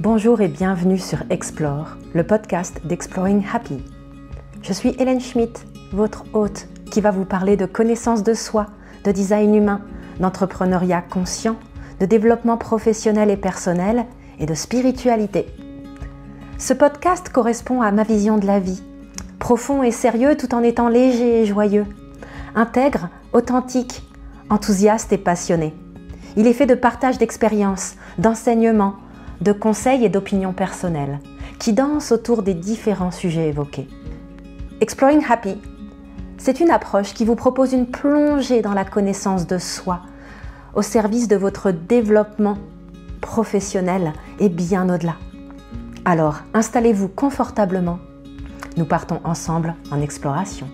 Bonjour et bienvenue sur Explore, le podcast d'Exploring Happy. Je suis Hélène Schmidt, votre hôte, qui va vous parler de connaissance de soi, de design humain, d'entrepreneuriat conscient, de développement professionnel et personnel et de spiritualité. Ce podcast correspond à ma vision de la vie, profond et sérieux tout en étant léger et joyeux, intègre, authentique, enthousiaste et passionné. Il est fait de partage d'expériences, d'enseignements, de conseils et d'opinions personnelles, qui dansent autour des différents sujets évoqués. Exploring Happy, c'est une approche qui vous propose une plongée dans la connaissance de soi, au service de votre développement professionnel et bien au-delà. Alors, installez-vous confortablement. Nous partons ensemble en exploration.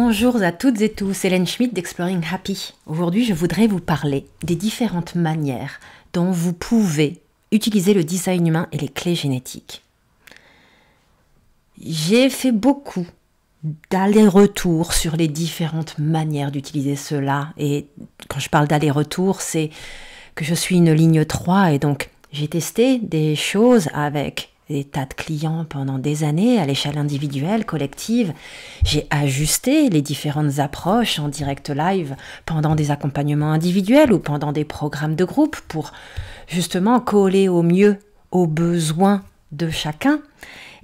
Bonjour à toutes et tous, Hélène Schmidt d'Exploring Happy. Aujourd'hui, je voudrais vous parler des différentes manières dont vous pouvez utiliser le design humain et les clés génétiques. J'ai fait beaucoup d'allers-retours sur les différentes manières d'utiliser cela. Et quand je parle d'allers-retours, c'est que je suis une ligne 3 et donc j'ai testé des choses avec des tas de clients pendant des années à l'échelle individuelle, collective. J'ai ajusté les différentes approches en direct live pendant des accompagnements individuels ou pendant des programmes de groupe pour justement coller au mieux aux besoins de chacun.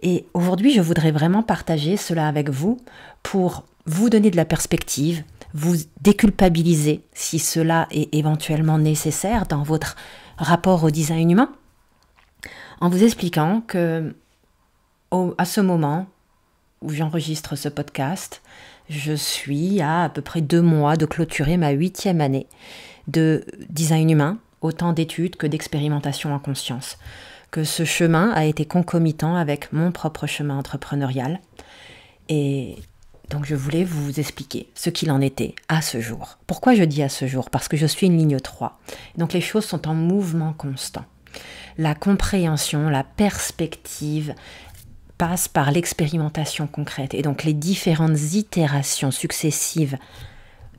Et aujourd'hui, je voudrais vraiment partager cela avec vous pour vous donner de la perspective, vous déculpabiliser si cela est éventuellement nécessaire dans votre rapport au design humain en vous expliquant que à ce moment où j'enregistre ce podcast, je suis à à peu près deux mois de clôturer ma huitième année de design humain, autant d'études que d'expérimentation en conscience, que ce chemin a été concomitant avec mon propre chemin entrepreneurial. Et donc je voulais vous expliquer ce qu'il en était à ce jour. Pourquoi je dis à ce jour Parce que je suis une ligne 3. Donc les choses sont en mouvement constant la compréhension, la perspective passe par l'expérimentation concrète. Et donc les différentes itérations successives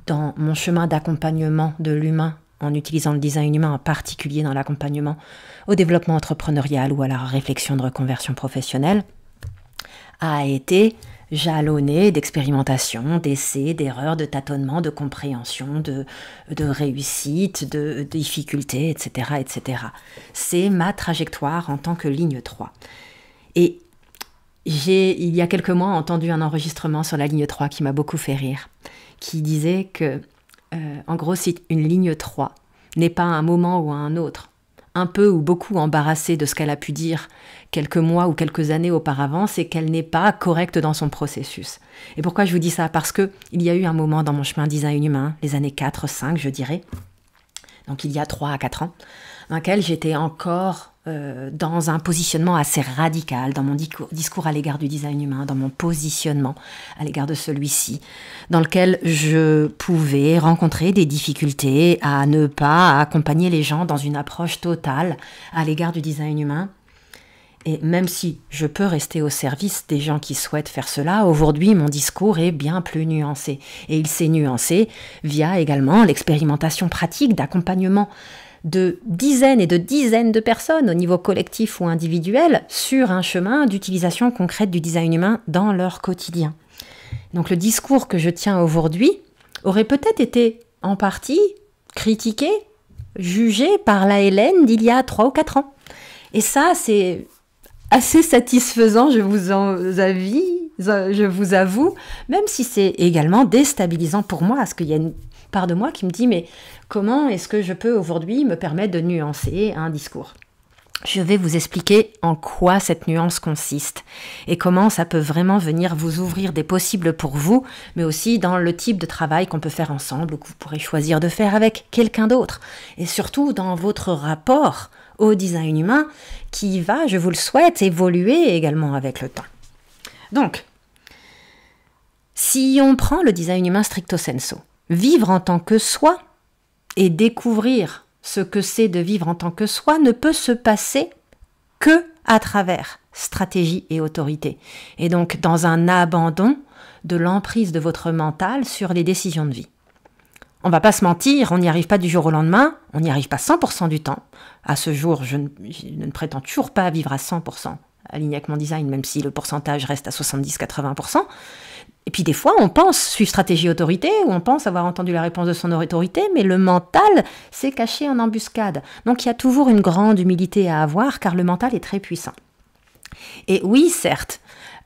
dans mon chemin d'accompagnement de l'humain, en utilisant le design humain en particulier dans l'accompagnement au développement entrepreneurial ou à la réflexion de reconversion professionnelle, a été jalonné d'expérimentations, d'essais, d'erreurs, de tâtonnements, de compréhension, de, de réussites, de, difficultés, etc. etc. C'est ma trajectoire en tant que ligne 3. Et j'ai, il y a quelques mois, entendu un enregistrement sur la ligne 3 qui m'a beaucoup fait rire, qui disait que, euh, en gros, une ligne 3 n'est pas un moment ou un autre un peu ou beaucoup embarrassée de ce qu'elle a pu dire quelques mois ou quelques années auparavant, c'est qu'elle n'est pas correcte dans son processus. Et pourquoi je vous dis ça Parce que il y a eu un moment dans mon chemin design humain, les années 4, 5, je dirais, donc il y a 3 à 4 ans, dans lequel j'étais encore euh, dans un positionnement assez radical, dans mon discours à l'égard du design humain, dans mon positionnement à l'égard de celui-ci, dans lequel je pouvais rencontrer des difficultés à ne pas accompagner les gens dans une approche totale à l'égard du design humain. Et même si je peux rester au service des gens qui souhaitent faire cela, aujourd'hui mon discours est bien plus nuancé. Et il s'est nuancé via également l'expérimentation pratique d'accompagnement de dizaines et de dizaines de personnes au niveau collectif ou individuel sur un chemin d'utilisation concrète du design humain dans leur quotidien. Donc le discours que je tiens aujourd'hui aurait peut-être été en partie critiqué, jugé par la Hélène d'il y a trois ou quatre ans. Et ça, c'est assez satisfaisant, je vous, en avis, je vous avoue, même si c'est également déstabilisant pour moi, parce qu'il y a une part de moi qui me dit mais comment est-ce que je peux aujourd'hui me permettre de nuancer un discours je vais vous expliquer en quoi cette nuance consiste et comment ça peut vraiment venir vous ouvrir des possibles pour vous, mais aussi dans le type de travail qu'on peut faire ensemble ou que vous pourrez choisir de faire avec quelqu'un d'autre. Et surtout dans votre rapport au design humain qui va, je vous le souhaite, évoluer également avec le temps. Donc, si on prend le design humain stricto sensu, Vivre en tant que soi et découvrir ce que c'est de vivre en tant que soi ne peut se passer que à travers stratégie et autorité. Et donc dans un abandon de l'emprise de votre mental sur les décisions de vie. On va pas se mentir, on n'y arrive pas du jour au lendemain, on n'y arrive pas 100% du temps. À ce jour, je ne, je ne prétends toujours pas vivre à 100%, aligné avec mon design, même si le pourcentage reste à 70-80%. Et puis des fois, on pense suivre stratégie autorité, ou on pense avoir entendu la réponse de son autorité, mais le mental s'est caché en embuscade. Donc il y a toujours une grande humilité à avoir, car le mental est très puissant. Et oui, certes,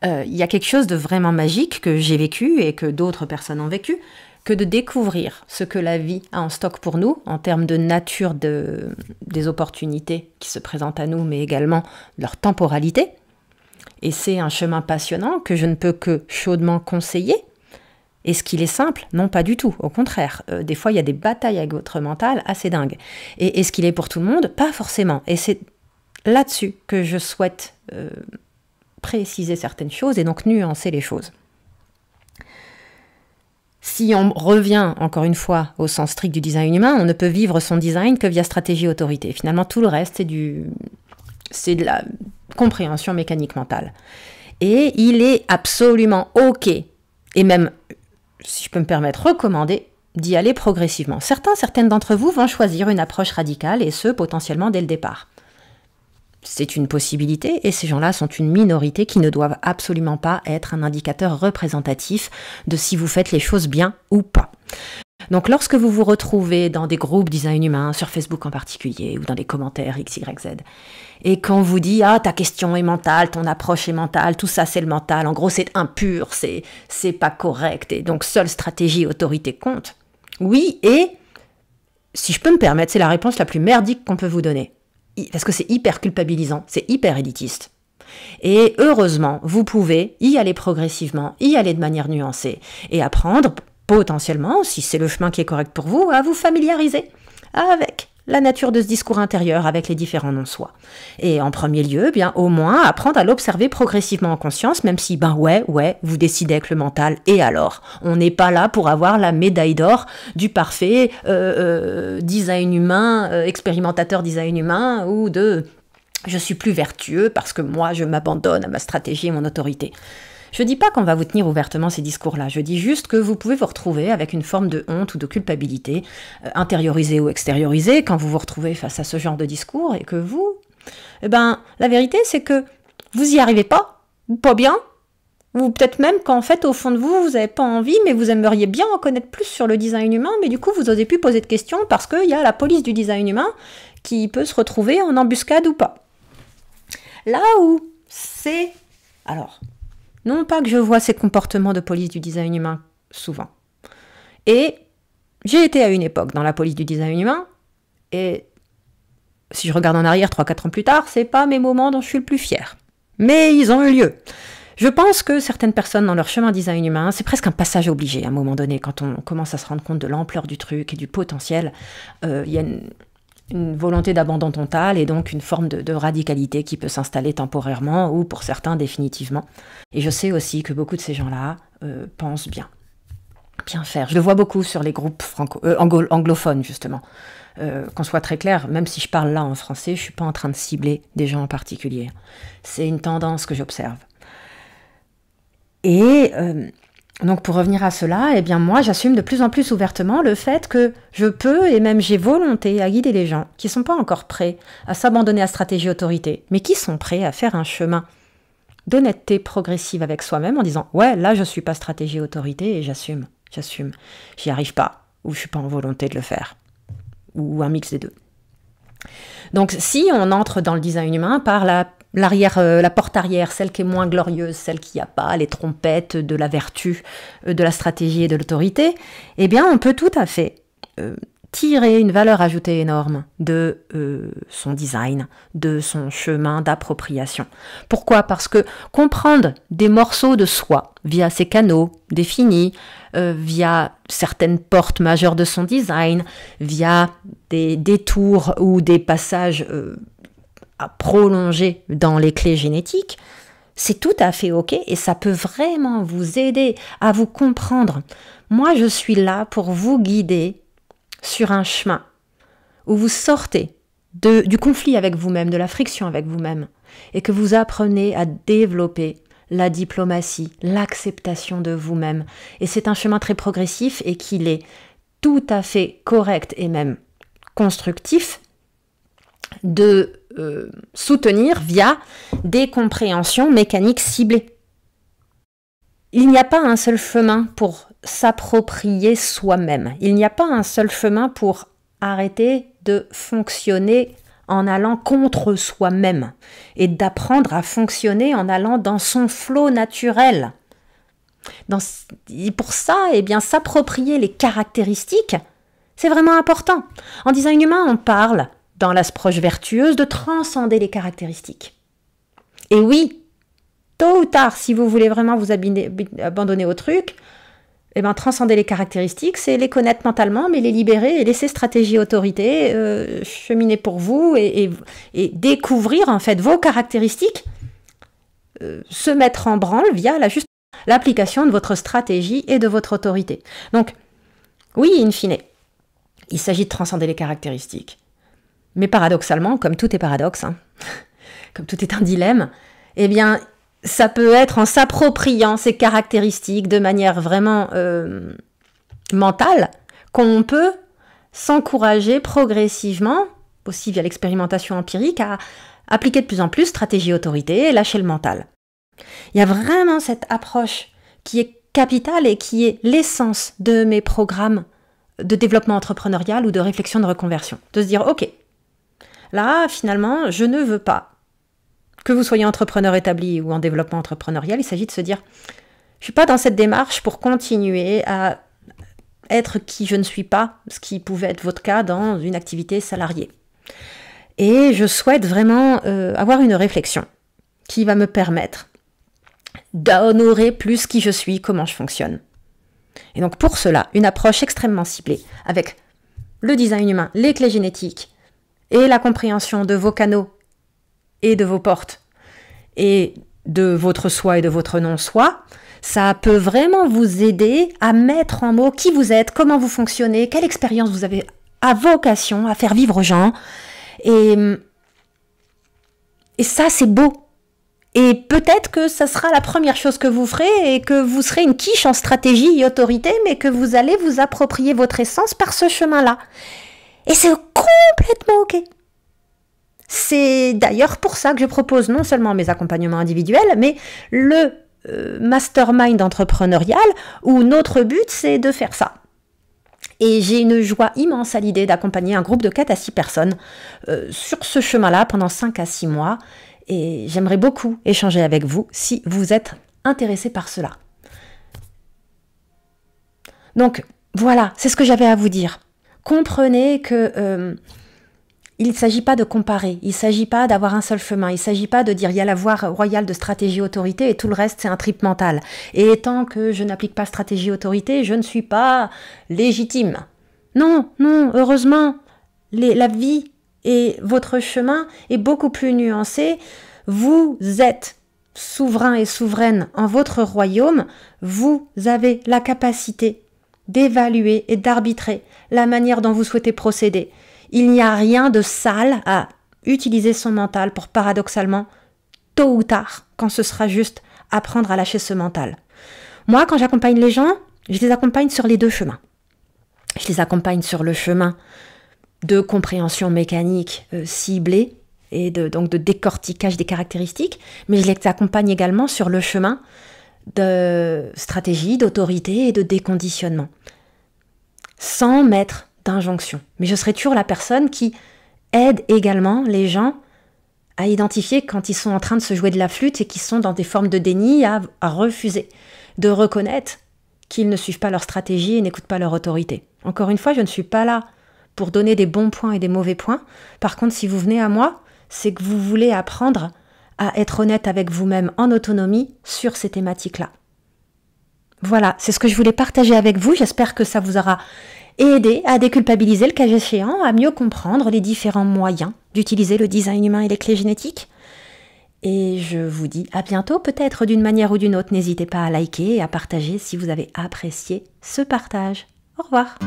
euh, il y a quelque chose de vraiment magique que j'ai vécu et que d'autres personnes ont vécu, que de découvrir ce que la vie a en stock pour nous en termes de nature des opportunités qui se présentent à nous, mais également leur temporalité. Et c'est un chemin passionnant que je ne peux que chaudement conseiller. Est-ce qu'il est simple Non, pas du tout. Au contraire, euh, des fois, il y a des batailles avec votre mental assez dingues. Et est-ce qu'il est pour tout le monde Pas forcément. Et c'est là-dessus que je souhaite euh, préciser certaines choses et donc nuancer les choses. Si on revient encore une fois au sens strict du design humain, on ne peut vivre son design que via stratégie autorité. Finalement, tout le reste, c'est du, c'est de la compréhension mécanique mentale. Et il est absolument OK, et même, si je peux me permettre, recommandé d'y aller progressivement. Certains, certaines d'entre vous vont choisir une approche radicale, et ce, potentiellement dès le départ. C'est une possibilité et ces gens-là sont une minorité qui ne doivent absolument pas être un indicateur représentatif de si vous faites les choses bien ou pas. Donc lorsque vous vous retrouvez dans des groupes design humain, sur Facebook en particulier, ou dans des commentaires XYZ, et qu'on vous dit Ah, ta question est mentale, ton approche est mentale, tout ça c'est le mental, en gros c'est impur, c'est, c'est pas correct, et donc seule stratégie, autorité compte. Oui, et si je peux me permettre, c'est la réponse la plus merdique qu'on peut vous donner. Parce que c'est hyper culpabilisant, c'est hyper élitiste. Et heureusement, vous pouvez y aller progressivement, y aller de manière nuancée et apprendre potentiellement, si c'est le chemin qui est correct pour vous, à vous familiariser avec la nature de ce discours intérieur avec les différents non-soi. Et en premier lieu, eh bien au moins apprendre à l'observer progressivement en conscience, même si ben ouais, ouais, vous décidez avec le mental. Et alors, on n'est pas là pour avoir la médaille d'or du parfait euh, euh, design humain, euh, expérimentateur design humain ou de je suis plus vertueux parce que moi je m'abandonne à ma stratégie et mon autorité. Je ne dis pas qu'on va vous tenir ouvertement ces discours-là, je dis juste que vous pouvez vous retrouver avec une forme de honte ou de culpabilité, euh, intériorisée ou extériorisée, quand vous vous retrouvez face à ce genre de discours et que vous, eh ben, la vérité c'est que vous n'y arrivez pas, ou pas bien, ou peut-être même qu'en fait, au fond de vous, vous n'avez pas envie, mais vous aimeriez bien en connaître plus sur le design humain, mais du coup, vous n'osez plus poser de questions parce qu'il y a la police du design humain qui peut se retrouver en embuscade ou pas. Là où c'est... Alors, non pas que je vois ces comportements de police du design humain souvent. Et j'ai été à une époque dans la police du design humain, et si je regarde en arrière 3-4 ans plus tard, c'est pas mes moments dont je suis le plus fier. Mais ils ont eu lieu. Je pense que certaines personnes dans leur chemin design humain, c'est presque un passage obligé à un moment donné, quand on commence à se rendre compte de l'ampleur du truc et du potentiel. Euh, il y a une, une volonté d'abandon total et donc une forme de, radicalité qui peut s'installer temporairement ou pour certains définitivement. Et je sais aussi que beaucoup de ces gens-là euh, pensent bien. Bien faire. Je le vois beaucoup sur les groupes franco euh, anglophones, justement. Euh, qu'on soit très clair, même si je parle là en français, je ne suis pas en train de cibler des gens en particulier. C'est une tendance que j'observe. Et donc pour revenir à cela, eh bien moi j'assume de plus en plus ouvertement le fait que je peux et même j'ai volonté à guider les gens qui ne sont pas encore prêts à s'abandonner à stratégie autorité, mais qui sont prêts à faire un chemin d'honnêteté progressive avec soi-même en disant ouais là je suis pas stratégie autorité et j'assume, j'assume, j'y arrive pas ou je suis pas en volonté de le faire ou un mix des deux. Donc si on entre dans le design humain par la l'arrière, euh, la porte arrière, celle qui est moins glorieuse, celle qui n'y a pas les trompettes de la vertu, euh, de la stratégie et de l'autorité, eh bien, on peut tout à fait euh, tirer une valeur ajoutée énorme de son design, de son chemin d'appropriation. Pourquoi Parce que comprendre des morceaux de soi via ses canaux définis, via certaines portes majeures de son design, via des détours ou des passages à prolonger dans les clés génétiques, c'est tout à fait OK et ça peut vraiment vous aider à vous comprendre. Moi, je suis là pour vous guider sur un chemin où vous sortez du conflit avec vous-même, de la friction avec vous-même, et que vous apprenez à développer la diplomatie, l'acceptation de vous-même. Et c'est un chemin très progressif et qu'il est tout à fait correct et même constructif de euh, soutenir via des compréhensions mécaniques ciblées. Il n'y a pas un seul chemin pour s'approprier soi-même. Il n'y a pas un seul chemin pour arrêter de fonctionner en allant contre soi-même et d'apprendre à fonctionner en allant dans son flot naturel. pour ça, eh bien, s'approprier les caractéristiques, c'est vraiment important. En design humain, on parle dans l'asproche vertueuse de transcender les caractéristiques. Et oui, tôt ou tard, si vous voulez vraiment vous abandonner au truc, eh ben, transcender les caractéristiques, c'est les connaître mentalement, mais les libérer et laisser stratégie autorité euh, cheminer pour vous et, découvrir en fait vos caractéristiques, euh, se mettre en branle via la l'application de votre stratégie et de votre autorité. Donc, oui, in fine, il s'agit de transcender les caractéristiques. Mais paradoxalement, comme tout est paradoxe, hein, comme tout est un dilemme, eh bien, ça peut être en s'appropriant ces caractéristiques de manière vraiment euh, mentale qu'on peut s'encourager progressivement, aussi via l'expérimentation empirique, à appliquer de plus en plus stratégie autorité et lâcher le mental. Il y a vraiment cette approche qui est capitale et qui est l'essence de mes programmes de développement entrepreneurial ou de réflexion de reconversion. De se dire, OK, Là, finalement, je ne veux pas. Que vous soyez entrepreneur établi ou en développement entrepreneurial, il s'agit de se dire, je ne suis pas dans cette démarche pour continuer à être qui je ne suis pas, ce qui pouvait être votre cas dans une activité salariée. Et je souhaite vraiment euh, avoir une réflexion qui va me permettre d'honorer plus qui je suis, comment je fonctionne. Et donc pour cela, une approche extrêmement ciblée avec le design humain, les clés génétiques, et la compréhension de vos canaux et de vos portes et de votre soi et de votre non-soi, ça peut vraiment vous aider à mettre en mots qui vous êtes, comment vous fonctionnez, quelle expérience vous avez à vocation à faire vivre aux gens. Et, et ça, c'est beau. Et peut-être que ça sera la première chose que vous ferez et que vous serez une quiche en stratégie et autorité, mais que vous allez vous approprier votre essence par ce chemin-là. Et c'est complètement OK. C'est d'ailleurs pour ça que je propose non seulement mes accompagnements individuels, mais le euh, mastermind entrepreneurial où notre but c'est de faire ça. Et j'ai une joie immense à l'idée d'accompagner un groupe de 4 à 6 personnes euh, sur ce chemin-là pendant 5 à 6 mois. Et j'aimerais beaucoup échanger avec vous si vous êtes intéressé par cela. Donc voilà, c'est ce que j'avais à vous dire comprenez que euh, il ne s'agit pas de comparer, il ne s'agit pas d'avoir un seul chemin, il ne s'agit pas de dire il y a la voie royale de stratégie autorité et tout le reste c'est un trip mental. Et tant que je n'applique pas stratégie autorité, je ne suis pas légitime. Non, non, heureusement, la vie et votre chemin est beaucoup plus nuancé. Vous êtes souverain et souveraine en votre royaume, vous avez la capacité d'évaluer et d'arbitrer la manière dont vous souhaitez procéder. Il n'y a rien de sale à utiliser son mental pour paradoxalement, tôt ou tard, quand ce sera juste, apprendre à lâcher ce mental. Moi, quand j'accompagne les gens, je les accompagne sur les deux chemins. Je les accompagne sur le chemin de compréhension mécanique euh, ciblée et de, donc de décortiquage des caractéristiques, mais je les accompagne également sur le chemin de stratégie, d'autorité et de déconditionnement sans mettre d'injonction. Mais je serai toujours la personne qui aide également les gens à identifier quand ils sont en train de se jouer de la flûte et qu'ils sont dans des formes de déni, à, refuser, de reconnaître qu'ils ne suivent pas leur stratégie et n'écoutent pas leur autorité. Encore une fois, je ne suis pas là pour donner des bons points et des mauvais points. Par contre, si vous venez à moi, c'est que vous voulez apprendre à être honnête avec vous-même en autonomie sur ces thématiques-là. Voilà, c'est ce que je voulais partager avec vous. J'espère que ça vous aura aidé à déculpabiliser le cas échéant, à mieux comprendre les différents moyens d'utiliser le design humain et les clés génétiques. Et je vous dis à bientôt, peut-être d'une manière ou d'une autre. N'hésitez pas à liker et à partager si vous avez apprécié ce partage. Au revoir.